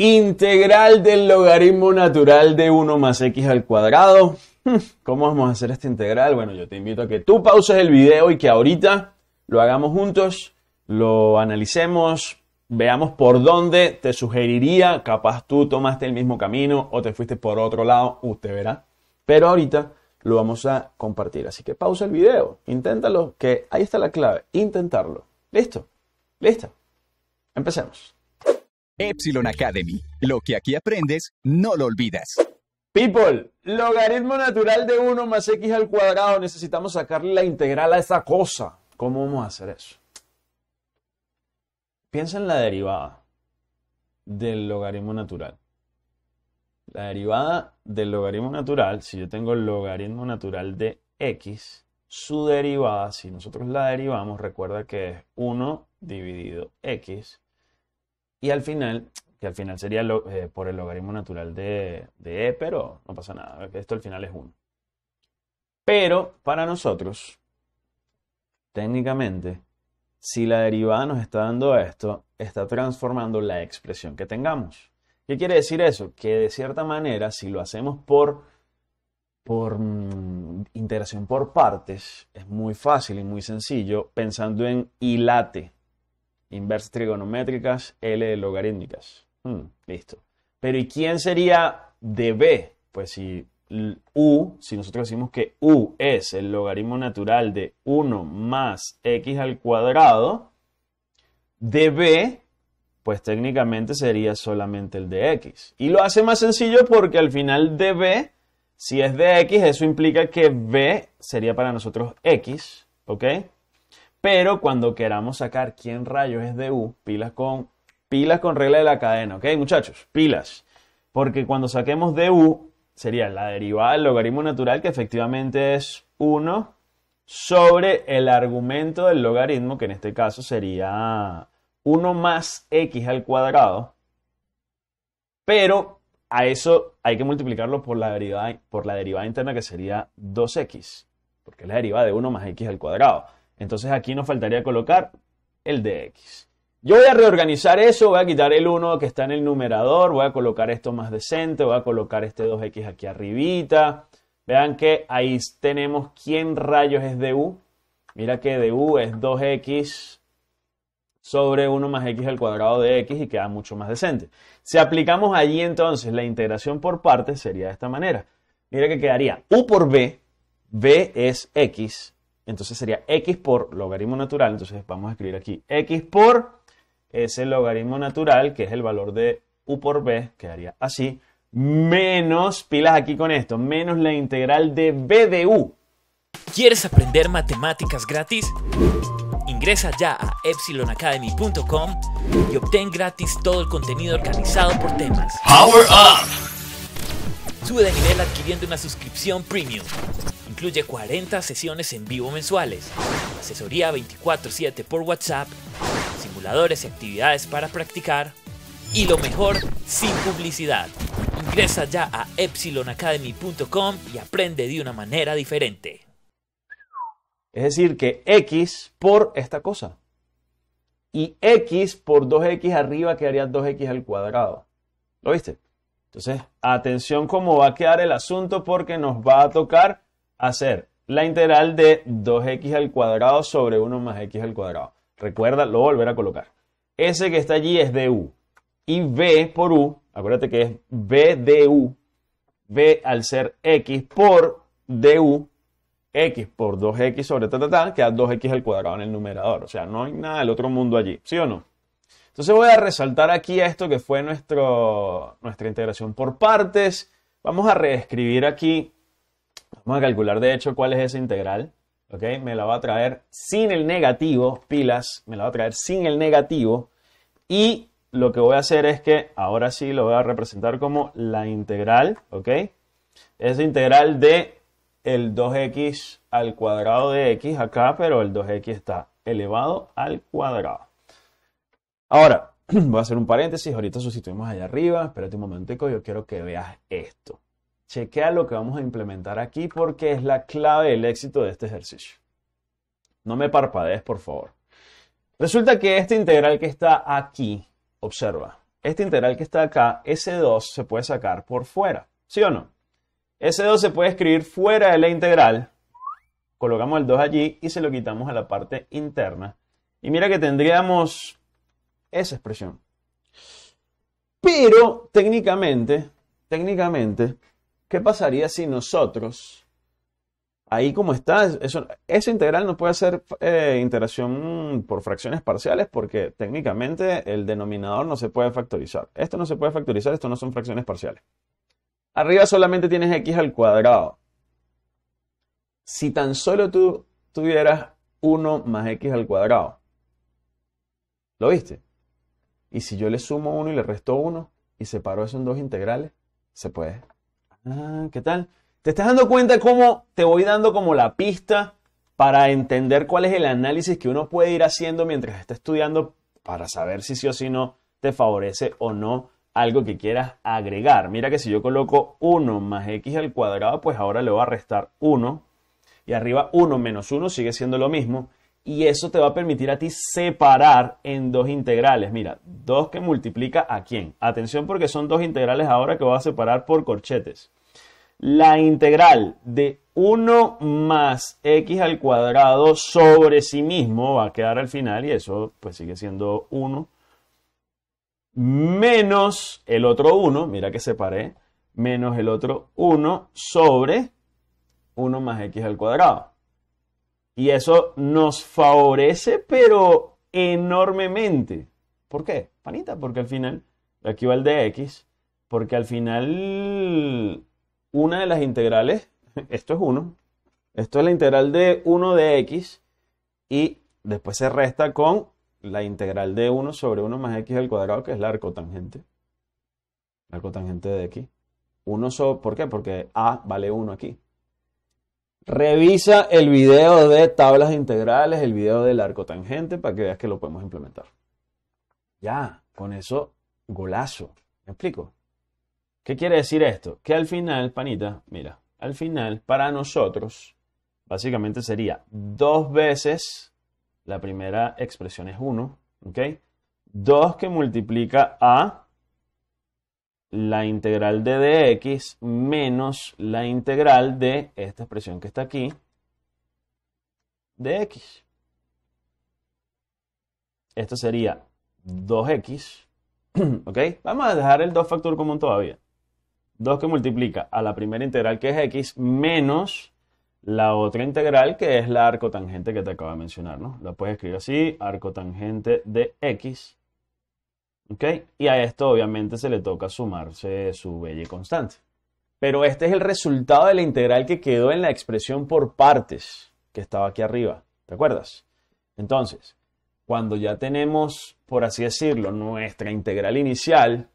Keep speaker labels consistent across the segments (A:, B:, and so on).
A: Integral del logaritmo natural de 1 más x al cuadrado. Hmm, ¿Cómo vamos a hacer esta integral? Bueno, yo te invito a que tú pauses el video y que ahorita lo hagamos juntos, lo analicemos, veamos por dónde te sugeriría, capaz tú tomaste el mismo camino o te fuiste por otro lado, usted verá. Pero ahorita lo vamos a compartir, así que pausa el video, inténtalo, que ahí está la clave, intentarlo. ¿Listo? listo. Empecemos. Epsilon Academy. Lo que aquí aprendes, no lo olvidas. People, logaritmo natural de 1 más x al cuadrado. Necesitamos sacarle la integral a esa cosa. ¿Cómo vamos a hacer eso? Piensa en la derivada del logaritmo natural. La derivada del logaritmo natural, si yo tengo el logaritmo natural de x, su derivada, si nosotros la derivamos, recuerda que es 1 dividido x y al final, que al final sería eh, por el logaritmo natural de, E, pero no pasa nada, esto al final es 1. Pero para nosotros, técnicamente, si la derivada nos está dando esto, está transformando la expresión que tengamos. ¿Qué quiere decir eso? Que de cierta manera, si lo hacemos por, por mm, por partes, es muy fácil y muy sencillo pensando en ilate Inversas trigonométricas, L logarítmicas. Hmm, listo. Pero ¿y quién sería db? Pues si U, si nosotros decimos que U es el logaritmo natural de 1 más X al cuadrado, dB, pues técnicamente sería solamente el de X. Y lo hace más sencillo porque al final db, si es de X, eso implica que B sería para nosotros X, ¿ok? Pero cuando queramos sacar quién rayos es de U, pilas con, pilas con regla de la cadena, ¿ok? Muchachos, pilas. Porque cuando saquemos de U, sería la derivada del logaritmo natural, que efectivamente es 1 sobre el argumento del logaritmo, que en este caso sería 1 más x al cuadrado. Pero a eso hay que multiplicarlo por la derivada, por la derivada interna, que sería 2x, porque es la derivada de 1 más x al cuadrado. Entonces aquí nos faltaría colocar el de x. Yo voy a reorganizar eso, voy a quitar el 1 que está en el numerador, voy a colocar esto más decente, voy a colocar este 2x aquí arribita. Vean que ahí tenemos quién rayos es du. Mira que du es 2x sobre 1 más x al cuadrado de x y queda mucho más decente. Si aplicamos allí entonces la integración por partes sería de esta manera. Mira que quedaría u por b, b es x, entonces sería x por logaritmo natural. Entonces vamos a escribir aquí x por ese logaritmo natural, que es el valor de u por b, quedaría así, menos, pilas aquí con esto, menos la integral de
B: b de u. ¿Quieres aprender matemáticas gratis? Ingresa ya a epsilonacademy.com y obtén gratis todo el contenido organizado por temas. Power Up! Sube de nivel adquiriendo una suscripción premium incluye 40 sesiones en vivo mensuales, asesoría 24/7 por WhatsApp, simuladores y actividades para practicar, y lo mejor, sin publicidad. Ingresa ya a epsilonacademy.com y aprende de una manera diferente.
A: Es decir, que x por esta cosa. Y x por 2x arriba quedaría 2x al cuadrado. ¿Lo viste? Entonces, atención cómo va a quedar el asunto porque nos va a tocar hacer la integral de 2x al cuadrado sobre 1 más x al cuadrado. Recuerda, lo volver a colocar. ese que está allí es de u. Y b por u, acuérdate que es b de u, b al ser x por du, x por 2x sobre ta, ta, ta, queda 2x al cuadrado en el numerador. O sea, no hay nada del otro mundo allí, ¿sí o no? Entonces voy a resaltar aquí esto que fue nuestro, nuestra integración por partes. Vamos a reescribir aquí Vamos a calcular de hecho cuál es esa integral. ¿Ok? Me la va a traer sin el negativo, pilas, me la va a traer sin el negativo. Y lo que voy a hacer es que ahora sí lo voy a representar como la integral, ¿ok? Es integral de el 2x al cuadrado de x acá, pero el 2x está elevado al cuadrado. Ahora, voy a hacer un paréntesis, ahorita sustituimos allá arriba, espérate un momentico, yo quiero que veas esto chequea lo que vamos a implementar aquí porque es la clave del éxito de este ejercicio. No me parpadees, por favor. Resulta que esta integral que está aquí, observa, Esta integral que está acá, S2 se puede sacar por fuera, ¿sí o no? S2 se puede escribir fuera de la integral, colocamos el 2 allí y se lo quitamos a la parte interna. Y mira que tendríamos esa expresión. Pero técnicamente, técnicamente, ¿Qué pasaría si nosotros, ahí como está, eso, esa integral no puede ser eh, interacción integración por fracciones parciales porque técnicamente el denominador no se puede factorizar. Esto no se puede factorizar, esto no son fracciones parciales. Arriba solamente tienes x al cuadrado. Si tan solo tú tuvieras 1 más x al cuadrado, ¿lo viste? Y si yo le sumo 1 y le resto 1 y separo eso en dos integrales, se puede Ah, ¿qué tal? ¿Te estás dando cuenta cómo te voy dando como la pista para entender cuál es el análisis que uno puede ir haciendo mientras está estudiando para saber si sí o si no te favorece o no algo que quieras agregar? Mira que si yo coloco 1 más x al cuadrado, pues ahora le voy a restar 1 y arriba 1 menos 1 sigue siendo lo mismo y eso te va a permitir a ti separar en dos integrales. Mira, dos que multiplica a quién. Atención porque son dos integrales ahora que voy a separar por corchetes. La integral de 1 más x al cuadrado sobre sí mismo va a quedar al final y eso pues sigue siendo 1 menos el otro 1, mira que separé, menos el otro 1 sobre 1 más x al cuadrado. Y eso nos favorece, pero enormemente. ¿Por qué? Panita, porque al final, aquí va el dx, porque al final una de las integrales, esto es 1, esto es la integral de 1 de x, y después se resta con la integral de 1 sobre 1 más x al cuadrado, que es la arcotangente. La arcotangente de x. 1 sobre, ¿Por qué? Porque a vale 1 aquí. Revisa el video de tablas integrales, el video del arco tangente, para que veas que lo podemos implementar. Ya, con eso, golazo. ¿Me explico? ¿Qué quiere decir esto? Que al final, panita, mira, al final, para nosotros, básicamente sería dos veces, la primera expresión es 1, ¿ok? 2 que multiplica a la integral de dx menos la integral de esta expresión que está aquí de x. Esto sería 2x. ¿Ok? Vamos a dejar el 2 factor común todavía. 2 que multiplica a la primera integral que es x menos la otra integral que es la arcotangente que te acabo de mencionar, ¿no? La puedes escribir así, arcotangente de x y a esto obviamente se le toca sumarse su belle constante. Pero este es el resultado de la integral que quedó en la expresión por partes que estaba aquí arriba. ¿Te acuerdas? Entonces, cuando ya tenemos, por así decirlo, nuestra integral inicial,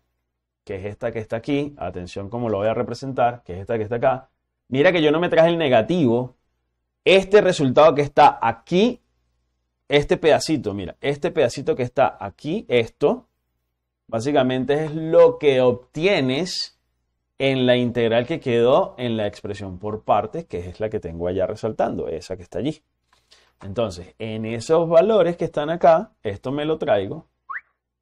A: que es esta que está aquí, atención cómo lo voy a representar, que es esta que está acá, mira que yo no me traje el negativo, este resultado que está aquí, este pedacito, mira, este pedacito que está aquí, esto, Básicamente es lo que obtienes en la integral que quedó en la expresión por partes, que es la que tengo allá resaltando, esa que está allí. Entonces, en esos valores que están acá, esto me lo traigo,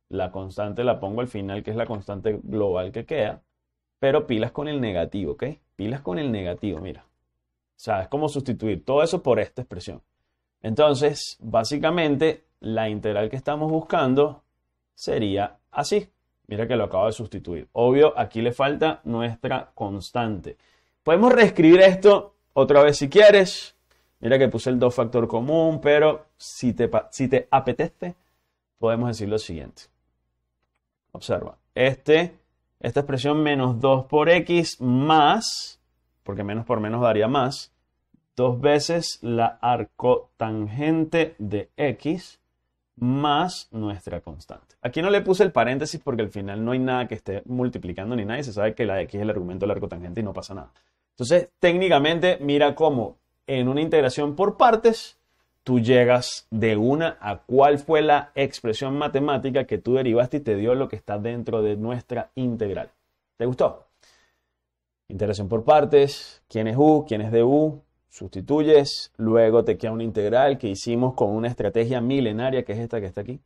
A: la constante la pongo al final, que es la constante global que queda, pero pilas con el negativo, ¿ok? Pilas con el negativo, mira. O sea, es como sustituir todo eso por esta expresión. Entonces, básicamente, la integral que estamos buscando sería así. Ah, Mira que lo acabo de sustituir. Obvio, aquí le falta nuestra constante. Podemos reescribir esto otra vez si quieres. Mira que puse el dos factor común, pero si te, apetece, podemos decir lo siguiente. Observa, este, esta expresión menos 2 por x más, porque menos por menos daría más, dos veces la arcotangente de x más nuestra constante. Aquí no le puse el paréntesis porque al final no hay nada que esté multiplicando ni nada y se sabe que la de x es el argumento del arco tangente y no pasa nada. Entonces, técnicamente, mira cómo en una integración por partes tú llegas de una a cuál fue la expresión matemática que tú derivaste y te dio lo que está dentro de nuestra integral. ¿Te gustó? Integración por partes, quién es u, quién es u? sustituyes, luego te queda una integral que hicimos con una estrategia milenaria que es esta que está aquí.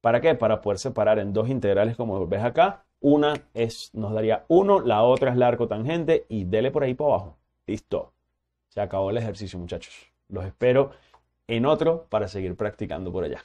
A: ¿Para qué? Para poder separar en dos integrales como ves acá. Una es, nos daría uno, la otra es la arco tangente y dele por ahí para abajo. Listo. Se acabó el ejercicio, muchachos. Los espero en otro para seguir practicando por allá.